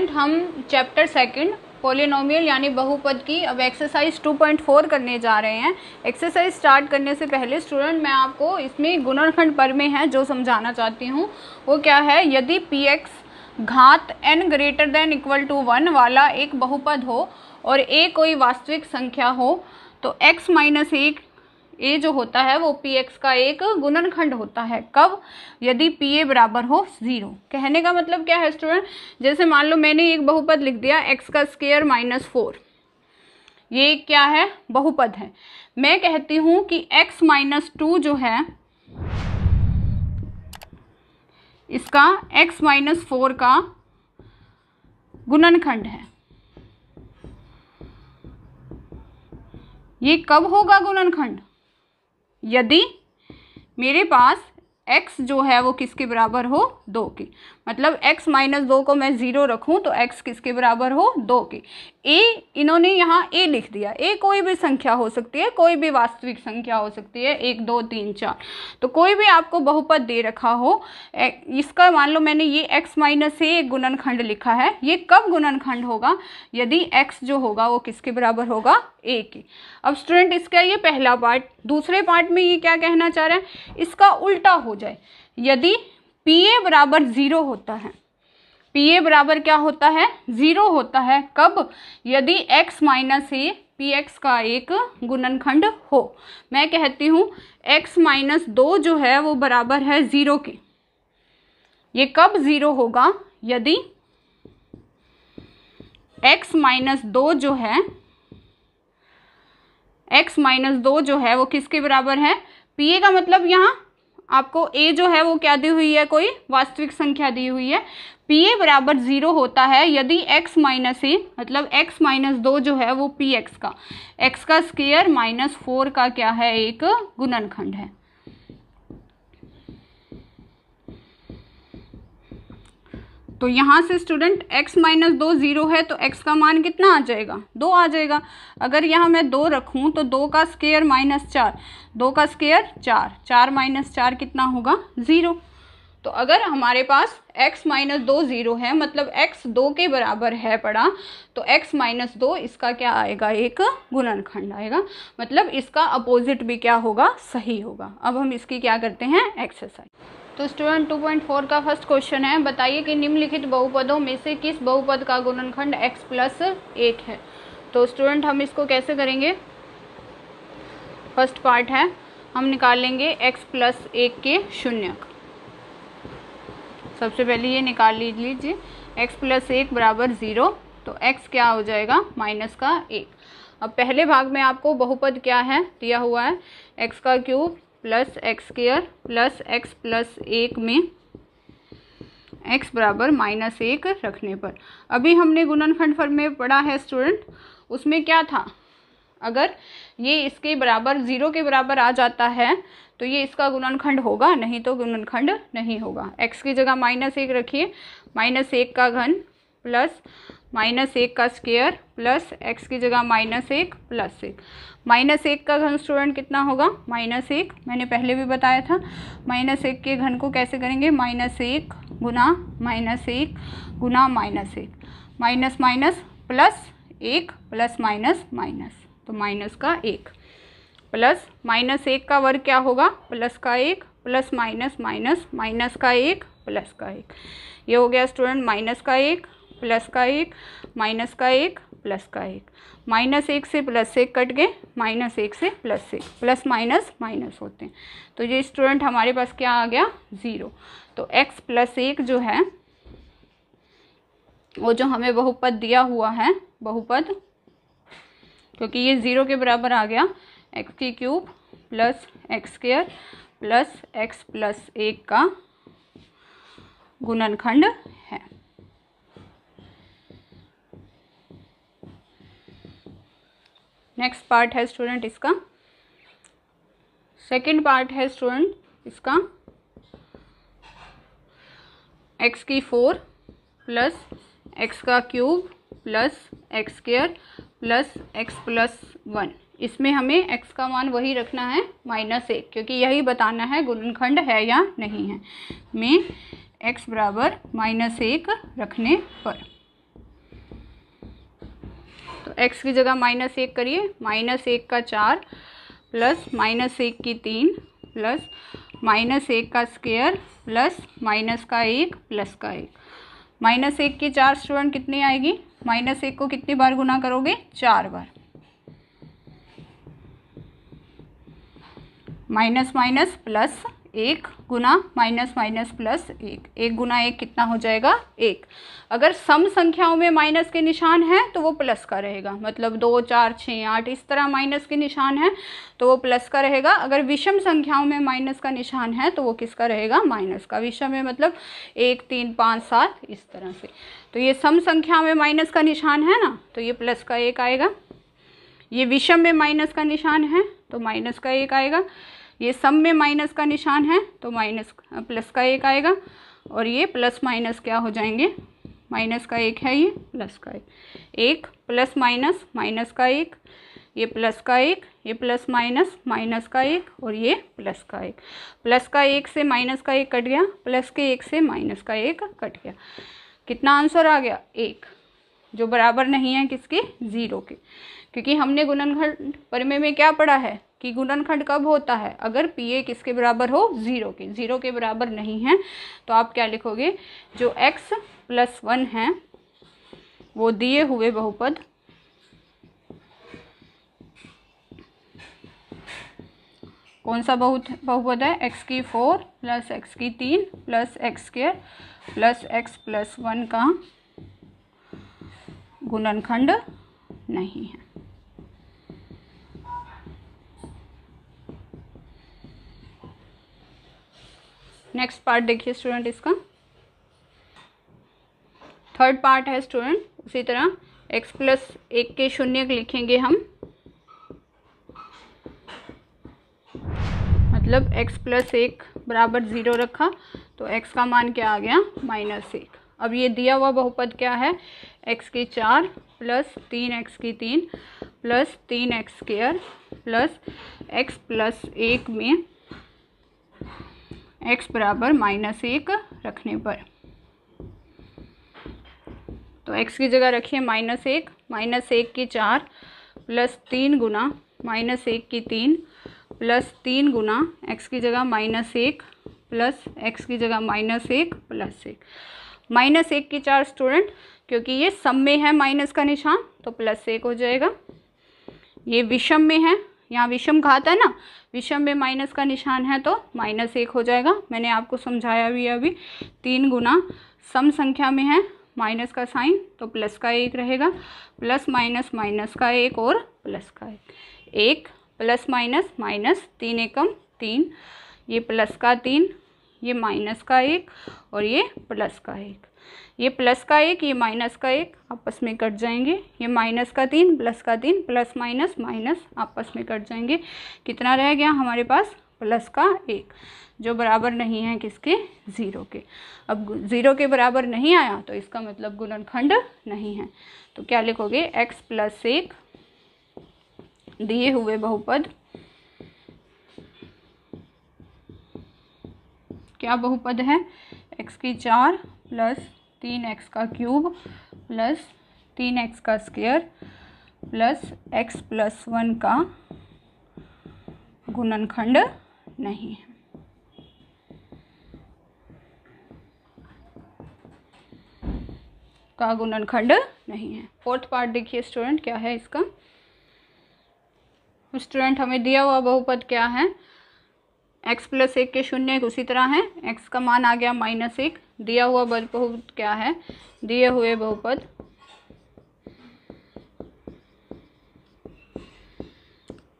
student हम chapter second polynomial यानी बहुपद की अब एक्सरसाइज 2.4 करने जा रहे हैं एक्सरसाइज स्टार्ट करने से पहले स्टूडेंट मैं आपको इसमें गुणनखंड पर में है जो समझाना चाहती हूँ वो क्या है यदि पी एक्स घात N greater than equal to one वाला एक बहुपद हो और ए कोई वास्तविक संख्या हो तो एक्स माइनस एक ए जो होता है वो पी एक्स का एक गुणनखंड होता है कब यदि पी ए बराबर हो ज़ीरो कहने का मतलब क्या है स्टूडेंट जैसे मान लो मैंने एक बहुपद लिख दिया एक्स का स्केयर माइनस फोर ये क्या है बहुपद है मैं कहती हूँ कि एक्स माइनस टू जो है इसका एक्स माइनस फोर का गुणनखंड है ये कब होगा गुणनखंड यदि मेरे पास एक्स जो है वो किसके बराबर हो दो के मतलब x माइनस दो को मैं ज़ीरो रखूँ तो x किसके बराबर हो दो के a इन्होंने यहाँ a लिख दिया a कोई भी संख्या हो सकती है कोई भी वास्तविक संख्या हो सकती है एक दो तीन चार तो कोई भी आपको बहुपद दे रखा हो इसका मान लो मैंने ये x माइनस ए एक गुणनखंड लिखा है ये कब गुणनखंड होगा यदि x जो होगा वो किसके बराबर होगा ए के अब स्टूडेंट इसका ये पहला पार्ट दूसरे पार्ट में ये क्या कहना चाह रहे हैं इसका उल्टा हो जाए यदि पी ए बराबर ज़ीरो होता है पी ए बराबर क्या होता है ज़ीरो होता है कब यदि x minus A P X का एक गुणनखंड हो मैं कहती हूँ x माइनस दो जो है वो बराबर है ज़ीरो के ये कब ज़ीरो होगा यदि x माइनस दो जो है x माइनस दो जो है वो किसके बराबर है पी ए का मतलब यहाँ आपको ए जो है वो क्या दी हुई है कोई वास्तविक संख्या दी हुई है पी ए बराबर जीरो होता है यदि एक्स माइनस ए मतलब एक्स माइनस दो जो है वो पी एक्स का एक्स का स्केयर माइनस फोर का क्या है एक गुणनखंड है तो यहाँ से स्टूडेंट x माइनस दो ज़ीरो है तो x का मान कितना आ जाएगा दो आ जाएगा अगर यहाँ मैं दो रखूँ तो दो का स्केयर माइनस चार दो का स्केयर चार चार माइनस चार कितना होगा ज़ीरो तो अगर हमारे पास x माइनस दो ज़ीरो है मतलब x दो के बराबर है पड़ा तो x माइनस दो इसका क्या आएगा एक गुणनखंड आएगा मतलब इसका अपोजिट भी क्या होगा सही होगा अब हम इसकी क्या करते हैं एक्सरसाइज तो स्टूडेंट 2.4 का फर्स्ट क्वेश्चन है बताइए कि निम्नलिखित बहुपदों में से किस बहुपद का गुणनखंड x प्लस एक है तो स्टूडेंट हम इसको कैसे करेंगे फर्स्ट पार्ट है हम निकालेंगे x प्लस एक के शून्य सबसे पहले ये निकाल लीजिए x प्लस एक बराबर ज़ीरो तो x क्या हो जाएगा माइनस का एक अब पहले भाग में आपको बहुपद क्या है दिया हुआ है x का cube plus X square plus X plus एक में एक्स बराबर माइनस एक रखने पर अभी हमने गुणनखंड फॉर्म में पढ़ा है स्टूडेंट उसमें क्या था अगर ये इसके बराबर ज़ीरो के बराबर आ जाता है तो ये इसका गुणनखंड होगा नहीं तो गुणनखंड नहीं होगा एक्स की जगह माइनस एक रखिए माइनस एक का घन प्लस माइनस एक का स्क्वेयर प्लस एक्स की जगह माइनस एक प्लस एक माइनस एक का घन स्टूडेंट कितना होगा माइनस एक मैंने पहले भी बताया था माइनस एक के घन को कैसे करेंगे माइनस एक गुना माइनस एक गुना माइनस एक माइनस माइनस प्लस एक प्लस माइनस माइनस तो माइनस का एक प्लस माइनस एक का वर्ग क्या होगा प्लस का एक प्लस माइनस माइनस माइनस का एक प्लस का एक ये हो गया स्टूडेंट माइनस का एक प्लस का एक माइनस का एक प्लस का एक माइनस एक से प्लस एक कट गए माइनस एक से प्लस एक प्लस माइनस माइनस होते हैं तो ये स्टूडेंट हमारे पास क्या आ गया ज़ीरो तो एक्स प्लस एक जो है वो जो हमें बहुपद दिया हुआ है बहुपद क्योंकि ये ज़ीरो के बराबर आ गया एक्स की cube plus X square plus X plus एक का गुणनखंड है नेक्स्ट पार्ट है स्टूडेंट इसका सेकंड पार्ट है स्टूडेंट इसका एक्स की फोर प्लस एक्स का cube plus X square plus X plus one इसमें हमें x का मान वही रखना है माइनस एक क्योंकि यही बताना है गुणनखंड है या नहीं है में x बराबर माइनस एक रखने पर तो x की जगह माइनस एक करिए माइनस एक का चार प्लस माइनस एक की तीन प्लस माइनस एक का स्केयर प्लस माइनस का एक प्लस का एक माइनस एक की चार स्टूडेंट कितनी आएगी माइनस एक को कितनी बार गुना करोगे चार बार माइनस माइनस प्लस एक गुना माइनस माइनस प्लस एक एक गुना एक कितना हो जाएगा एक अगर सम संख्याओं में माइनस के निशान हैं तो वो प्लस का रहेगा मतलब दो चार छः आठ इस तरह माइनस के निशान हैं तो वो प्लस का रहेगा अगर विषम संख्याओं में माइनस का निशान है तो वो किसका रहेगा माइनस का विषम में मतलब एक तीन पाँच सात इस तरह से तो ये सम संख्या में माइनस का निशान है ना तो ये प्लस का एक आएगा ये विषम में माइनस का निशान है तो माइनस का एक आएगा ये सम में माइनस का निशान है तो माइनस प्लस का एक आएगा और ये प्लस माइनस क्या हो जाएंगे माइनस का एक है ये प्लस का एक एक प्लस माइनस माइनस का एक ये प्लस का एक ये प्लस माइनस माइनस का एक और ये प्लस का एक प्लस का एक से माइनस का एक कट गया प्लस के एक से माइनस का एक कट गया कितना आंसर आ गया एक जो बराबर नहीं है किसके ज़ीरो के क्योंकि हमने गुणनखंड परिमेय में क्या पढ़ा है कि गुणनखंड कब होता है अगर पी ए किसके बराबर हो ज़ीरो के ज़ीरो के बराबर नहीं है तो आप क्या लिखोगे जो एक्स प्लस वन है वो दिए हुए बहुपद कौन सा बहुत बहुपद है एक्स की फोर प्लस एक्स की तीन plus X square plus X plus one का गुणनखंड नहीं है नेक्स्ट पार्ट देखिए स्टूडेंट इसका थर्ड पार्ट है स्टूडेंट उसी तरह एक्स प्लस एक के शून्य लिखेंगे हम मतलब x प्लस एक बराबर ज़ीरो रखा तो x का मान क्या आ गया माइनस एक अब ये दिया हुआ बहुपद क्या है x की चार प्लस तीन एक्स की तीन प्लस तीन X square plus X plus एक में एक्स बराबर माइनस एक रखने पर तो एक्स की जगह रखिए माइनस एक माइनस एक की चार प्लस तीन गुना माइनस एक की तीन प्लस तीन गुना एक्स की जगह माइनस एक प्लस एक्स की जगह माइनस एक प्लस एक माइनस एक की चार स्टूडेंट क्योंकि ये सम में है माइनस का निशान तो प्लस एक हो जाएगा ये विषम में है यहाँ विषम घात है ना विषम में माइनस का निशान है तो माइनस एक हो जाएगा मैंने आपको समझाया भी अभी तीन गुना सम संख्या में है माइनस का साइन तो प्लस का एक रहेगा प्लस माइनस माइनस का एक और प्लस का एक एक प्लस माइनस माइनस तीन एकम तीन ये प्लस का तीन ये माइनस का एक और ये प्लस का एक ये प्लस का एक ये माइनस का एक आपस में कट जाएंगे ये माइनस का तीन प्लस का तीन प्लस माइनस माइनस आपस में कट जाएंगे कितना रह गया हमारे पास प्लस का एक जो बराबर नहीं है किसके ज़ीरो के अब ज़ीरो के बराबर नहीं आया तो इसका मतलब गुणनखंड नहीं है तो क्या लिखोगे एक्स प्लस एक दिए हुए बहुपद क्या बहुपद है एक्स की चार प्लस तीन एक्स का क्यूब प्लस तीन एक्स का square plus X plus one का गुणनखंड नहीं है का गुणनखंड नहीं है फोर्थ पार्ट देखिए स्टूडेंट क्या है इसका स्टूडेंट हमें दिया हुआ बहुपद क्या है एक्स प्लस एक के शून्य उसी तरह है एक्स का मान आ गया माइनस एक दिया हुआ बहुपद क्या है दिए हुए बहुपद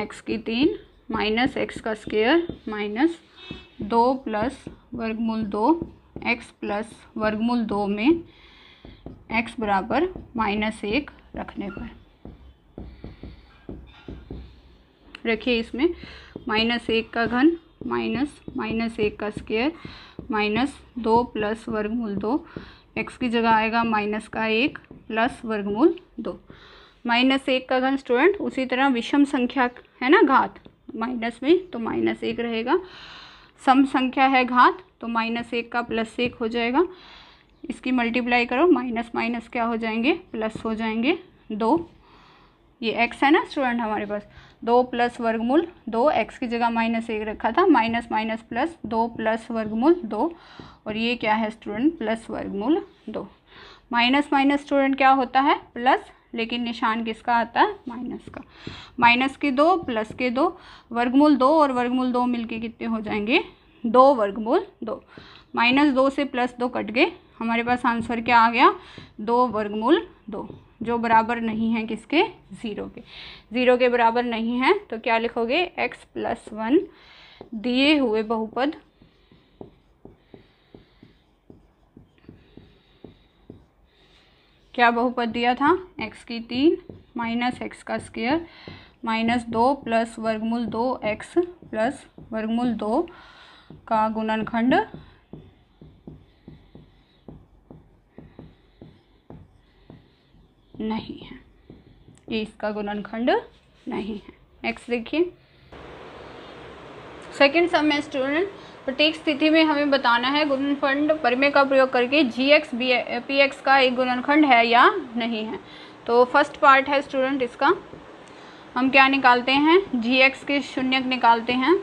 एक्स की तीन माइनस एक्स का स्केयर माइनस दो प्लस वर्गमूल दो एक्स प्लस वर्गमूल दो में एक्स बराबर माइनस एक रखने पर रखिए इसमें माइनस एक का घन माइनस माइनस एक का स्क्वेयर माइनस दो प्लस वर्गमूल दो एक्स की जगह आएगा माइनस का एक प्लस वर्गमूल दो माइनस एक का घन स्टूडेंट उसी तरह विषम संख्या है ना घात माइनस में तो माइनस एक रहेगा सम संख्या है घात तो माइनस एक का प्लस एक हो जाएगा इसकी मल्टीप्लाई करो माइनस माइनस क्या हो जाएंगे प्लस हो जाएंगे दो ये एक्स है ना स्टूडेंट हमारे पास दो प्लस वर्गमूल दो एक्स की जगह माइनस एक रखा था माइनस माइनस प्लस दो प्लस वर्गमूल दो और ये क्या है स्टूडेंट प्लस वर्गमूल दो माइनस माइनस स्टूडेंट क्या होता है प्लस लेकिन निशान किसका आता है माइनस का माइनस के दो प्लस के दो वर्गमूल दो और वर्गमूल दो मिलके कितने हो जाएंगे दो वर्गमूल दो माइनस दो से प्लस दो कट गए हमारे पास आंसर क्या आ गया दो वर्गमूल दो जो बराबर नहीं है किसके ज़ीरो के ज़ीरो के बराबर नहीं है तो क्या लिखोगे एक्स प्लस वन दिए हुए बहुपद क्या बहुपद दिया था x की तीन माइनस एक्स का स्केयर माइनस दो प्लस वर्गमूल दो एक्स प्लस वर्गमूल दो का गुणनखंड ये इसका गुणनखंड नहीं है नेक्स्ट देखिए सेकेंड सम में स्टूडेंट प्रत्येक स्थिति में हमें बताना है गुणनखंड परिमेय का प्रयोग करके G X B P X का एक गुणनखंड है या नहीं है तो फर्स्ट पार्ट है स्टूडेंट इसका हम क्या निकालते हैं जी एक्स के शून्य निकालते हैं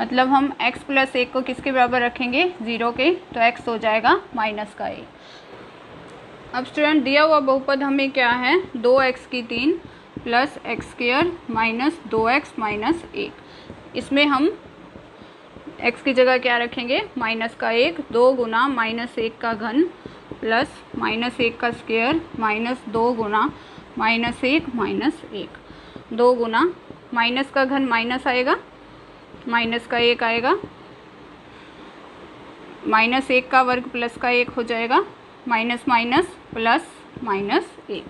मतलब हम x प्लस एक को किसके बराबर रखेंगे ज़ीरो के तो x हो जाएगा माइनस का एक अब स्टूडेंट दिया हुआ बहुपद हमें क्या है दो एक्स की तीन प्लस एक्स स्क्र माइनस दो एक्स माइनस एक इसमें हम एक्स की जगह क्या रखेंगे माइनस का एक दो गुना माइनस एक का घन प्लस माइनस एक का स्केयर माइनस दो गुना माइनस एक माइनस एक दो गुना माइनस का घन माइनस आएगा माइनस का एक आएगा माइनस एक का वर्ग प्लस का एक हो जाएगा माइनस माइनस प्लस माइनस एक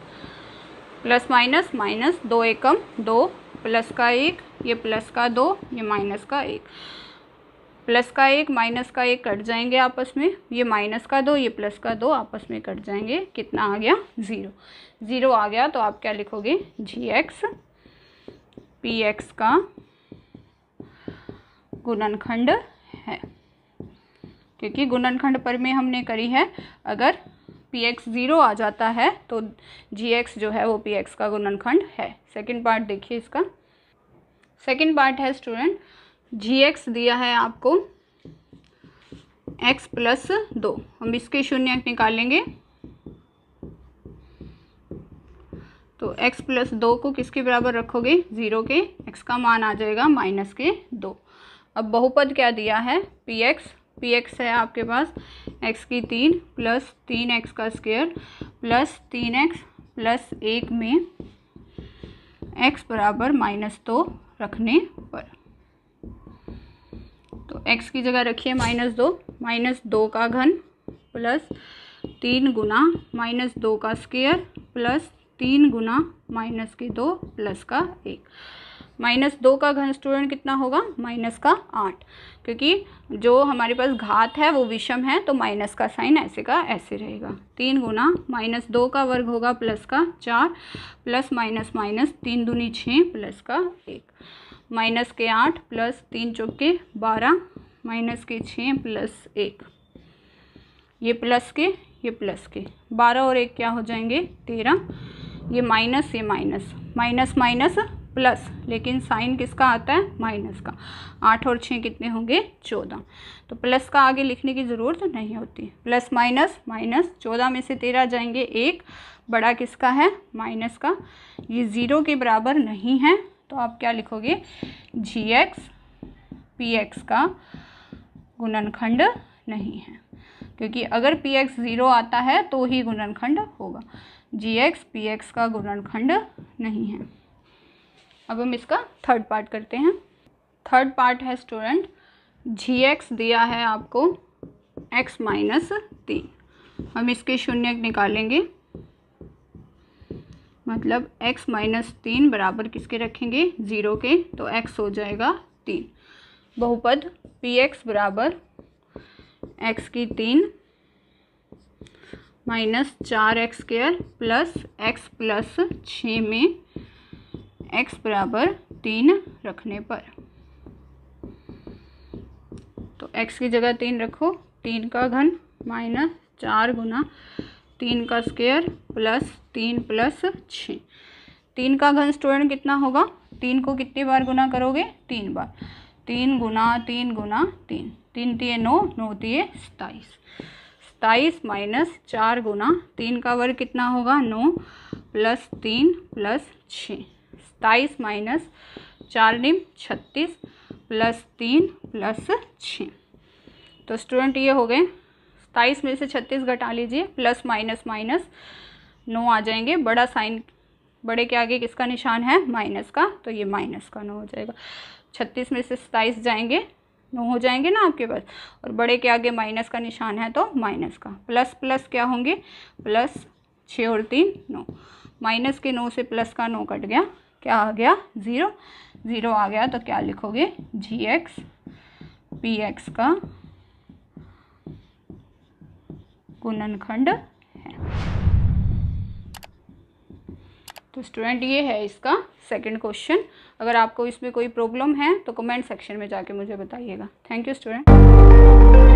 प्लस माइनस माइनस दो एकम दो प्लस का एक ये प्लस का दो ये माइनस का एक प्लस का एक माइनस का एक कट जाएंगे आपस में ये माइनस का दो ये प्लस का दो आपस में कट जाएंगे कितना आ गया ज़ीरो ज़ीरो आ गया तो आप क्या लिखोगे जी एक्स पी एक्स का गुणनखंड है क्योंकि गुणनखंड पर में हमने करी है अगर पी एक्स ज़ीरो आ जाता है तो जी एक्स जो है वो पी एक्स का गुणनखंड है सेकेंड पार्ट देखिए इसका सेकेंड पार्ट है स्टूडेंट जी एक्स दिया है आपको एक्स प्लस दो हम इसके शून्य निकालेंगे तो x प्लस दो को किसके बराबर रखोगे ज़ीरो के x का मान आ जाएगा माइनस के दो अब बहुपद क्या दिया है पी एक्स पी एक्स है आपके पास एक्स की तीन प्लस तीन एक्स का स्क्वेयर प्लस तीन एक्स प्लस एक में एक्स बराबर माइनस दो रखने पर तो एक्स की जगह रखिए माइनस दो माइनस दो का घन प्लस तीन गुना माइनस दो का स्क्वेयर प्लस तीन गुना माइनस के दो प्लस का एक माइनस दो का घन स्टूडेंट कितना होगा माइनस का आठ क्योंकि जो हमारे पास घात है वो विषम है तो माइनस का साइन ऐसे का ऐसे रहेगा तीन गुना माइनस दो का वर्ग होगा प्लस का चार प्लस माइनस माइनस तीन दूनी छः प्लस का एक माइनस के आठ प्लस तीन चौके बारह माइनस के छः प्लस एक ये प्लस के ये प्लस के बारह और एक क्या हो जाएंगे तेरह ये माइनस ये माइनस माइनस माइनस प्लस लेकिन साइन किसका आता है माइनस का आठ और छः कितने होंगे चौदह तो प्लस का आगे लिखने की ज़रूरत नहीं होती प्लस माइनस माइनस चौदह में से तेरह जाएंगे एक बड़ा किसका है माइनस का ये ज़ीरो के बराबर नहीं है तो आप क्या लिखोगे जी एक्स पी एक्स का गुणनखंड नहीं है क्योंकि अगर पी एक्स ज़ीरो आता है तो ही गुणनखंड होगा जी एक्स पी एक्स का गुणनखंड नहीं है अब हम इसका थर्ड पार्ट करते हैं थर्ड पार्ट है स्टूडेंट जी एक्स दिया है आपको एक्स माइनस तीन हम इसके शून्य निकालेंगे मतलब एक्स माइनस तीन बराबर किसके रखेंगे ज़ीरो के तो एक्स हो जाएगा तीन बहुपद पी एक्स बराबर एक्स की तीन माइनस चार X square plus X plus छः में एक्स बराबर तीन रखने पर तो एक्स की जगह तीन रखो तीन का घन माइनस चार गुना तीन का स्क्वेयर प्लस तीन प्लस छ तीन का घन स्टूडेंट कितना होगा तीन को कितनी बार गुना करोगे तीन बार तीन गुना तीन गुना तीन तीन तीय नौ नौ तीय सताईस सताईस माइनस चार गुना तीन का वर्ग कितना होगा नौ प्लस तीन प्लस छः सत्ताईस माइनस चार निम छत्तीस प्लस तीन प्लस छ तो स्टूडेंट ये हो गए सत्ताईस में से छत्तीस घटा लीजिए प्लस माइनस माइनस नौ आ जाएंगे बड़ा साइन बड़े के आगे किसका निशान है माइनस का तो ये माइनस का नौ हो जाएगा छत्तीस में से सत्ताईस जाएंगे नौ हो जाएंगे ना आपके पास और बड़े के आगे माइनस का निशान है तो माइनस का प्लस प्लस क्या होंगे प्लस छः और तीन नौ माइनस के नौ से प्लस का नौ कट गया क्या आ गया ज़ीरो ज़ीरो आ गया तो क्या लिखोगे जी एक्स पी एक्स का गुणनखंड है तो स्टूडेंट ये है इसका सेकंड क्वेश्चन अगर आपको इसमें कोई प्रॉब्लम है तो कमेंट सेक्शन में जाके मुझे बताइएगा थैंक यू स्टूडेंट